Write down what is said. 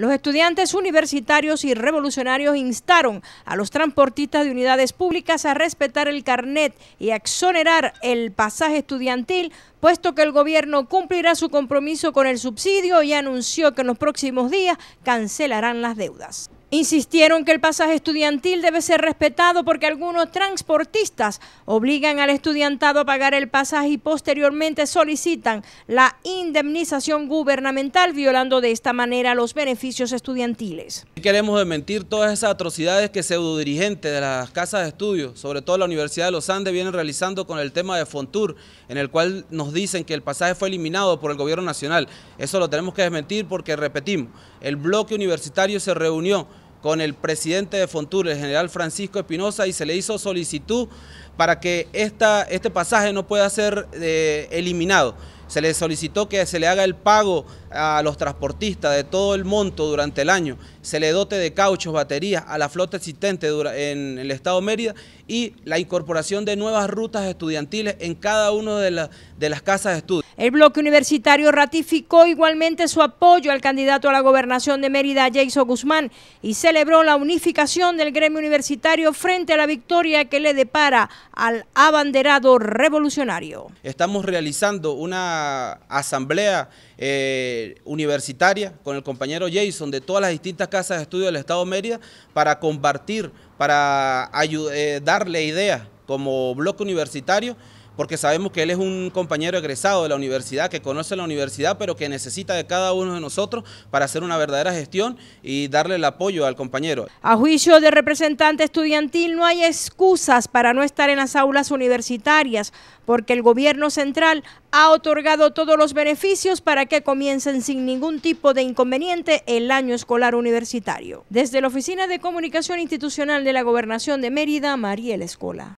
Los estudiantes universitarios y revolucionarios instaron a los transportistas de unidades públicas a respetar el carnet y a exonerar el pasaje estudiantil, puesto que el gobierno cumplirá su compromiso con el subsidio y anunció que en los próximos días cancelarán las deudas. Insistieron que el pasaje estudiantil debe ser respetado porque algunos transportistas obligan al estudiantado a pagar el pasaje y posteriormente solicitan la indemnización gubernamental violando de esta manera los beneficios estudiantiles. Queremos desmentir todas esas atrocidades que pseudodirigentes de las casas de estudio, sobre todo la Universidad de los Andes, vienen realizando con el tema de Fontur, en el cual nos dicen que el pasaje fue eliminado por el gobierno nacional. Eso lo tenemos que desmentir porque, repetimos, el bloque universitario se reunió con el presidente de Fontur, el general Francisco Espinosa, y se le hizo solicitud para que esta, este pasaje no pueda ser eh, eliminado. Se le solicitó que se le haga el pago a los transportistas de todo el monto durante el año, se le dote de cauchos, baterías a la flota existente en el Estado de Mérida y la incorporación de nuevas rutas estudiantiles en cada una de, las casas de estudio. El bloque universitario ratificó igualmente su apoyo al candidato a la gobernación de Mérida, Jason Guzmán, y celebró la unificación del gremio universitario frente a la victoria que le depara al abanderado revolucionario. Estamos realizando una asamblea eh, universitaria con el compañero Jason de todas las distintas casas de estudio del Estado de Mérida para compartir, para eh, darle ideas como bloque universitario porque sabemos que él es un compañero egresado de la universidad, que conoce la universidad, pero que necesita de cada uno de nosotros para hacer una verdadera gestión y darle el apoyo al compañero. A juicio de representante estudiantil, no hay excusas para no estar en las aulas universitarias, porque el gobierno central ha otorgado todos los beneficios para que comiencen sin ningún tipo de inconveniente el año escolar universitario. Desde la Oficina de Comunicación Institucional de la Gobernación de Mérida, Mariel Escola.